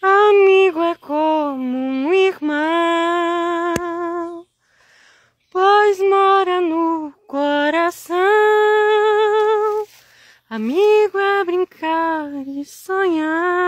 Amigo é como um irmão, pois mora no coração. Amigo é brincar e sonhar.